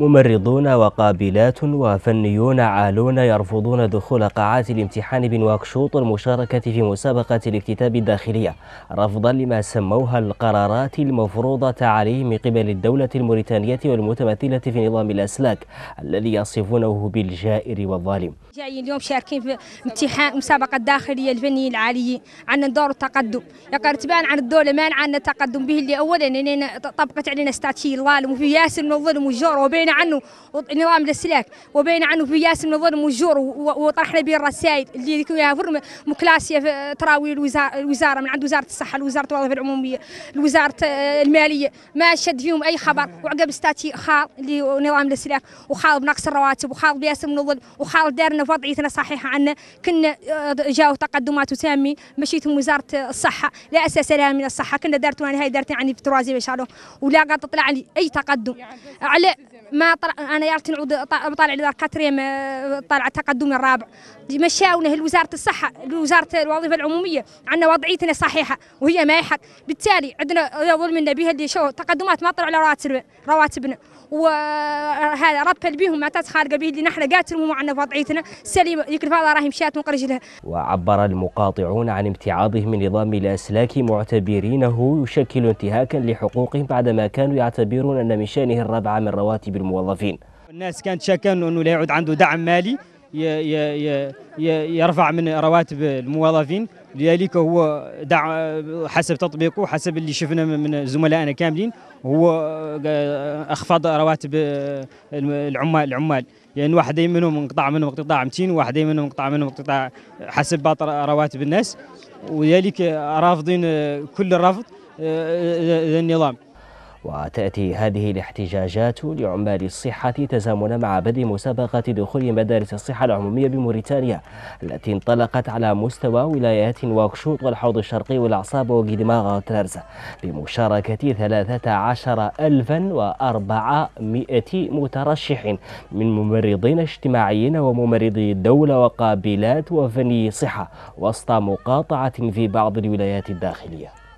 ممرضون وقابلات وفنيون عالون يرفضون دخول قاعات الامتحان بنواكشوط المشاركة في مسابقة الاكتتاب الداخلية رفضا لما سموها القرارات المفروضة عليه من قبل الدولة الموريتانية والمتمثلة في نظام الأسلاك الذي يصفونه بالجائر والظالم جايين اليوم شاركين في امتحان مسابقة داخلية الفني العالي عن دور التقدم يقر تبان عن الدولة مانعة عن التقدم به اللي أولا طبقت علينا استاتشي الظالم وفي ياسر من الظلم والجور وبين عنه نظام الاسلاك وبين عنه في ياسم الظلم والجور وطرحنا به الرسائل اللي فيها فرم مكلاسيه تراوي الوزاره من عند وزاره الصحه لوزاره الوظيفه العموميه لوزاره آه، الماليه ما شد فيهم اي خبر وعقب ستاتي خاض لنظام الاسلاك وخال بنقص الرواتب بياسر من الظلم وخال دارنا في وضعيتنا صحيحه عنا كنا آه، جاءوا تقدمات تامه مشيتهم وزاره الصحه لا اساس لها من الصحه كنا دارتنا هاي دارتي عني في ترازي ولا قد طلع لي اي تقدم يعني على ما طلع انا يارتي نعود طالع اذا كاتريم آه، طالع تقدم الرابع مشاونا لوزاره الصحه لوزاره الوظيفه العموميه عندنا وضعيتنا صحيحه وهي ما يحق بالتالي عندنا ظلمنا بها اللي شو تقدمات ما طلعوا على رواتبنا رواتبنا وهذا ربل بهم ما تتخارج به اللي نحن قاتلوا معنا في وضعيتنا سليم ديك الفاضه راهي مشات من لها وعبر المقاطعون عن امتعاضهم من نظام الاسلاك معتبرينه يشكل انتهاكا لحقوقهم بعدما كانوا يعتبرون ان من شانه الربع من رواتب الموظفين الناس كانت شاكه انه لا يعود عنده دعم مالي يرفع من رواتب الموظفين لذلك هو دع حسب تطبيقه حسب اللي شفنا من زملائنا كاملين هو اخفض رواتب العمال العمال لان يعني واحد منهم انقطع منهم اقتطاع 200 وواحد منهم انقطع منهم اقتطاع حسب باطر رواتب الناس ولذلك رافضين كل الرفض آه، آه، آه، النظام وتأتي هذه الاحتجاجات لعمال الصحة تزامنا مع بدء مسابقة دخول مدارس الصحة العمومية بموريتانيا التي انطلقت على مستوى ولايات واكشوط والحوض الشرقي والأعصاب وقدماغ وترز بمشاركة 13400 مترشح من ممرضين اجتماعيين وممرضي الدولة وقابلات وفني صحة وسط مقاطعة في بعض الولايات الداخلية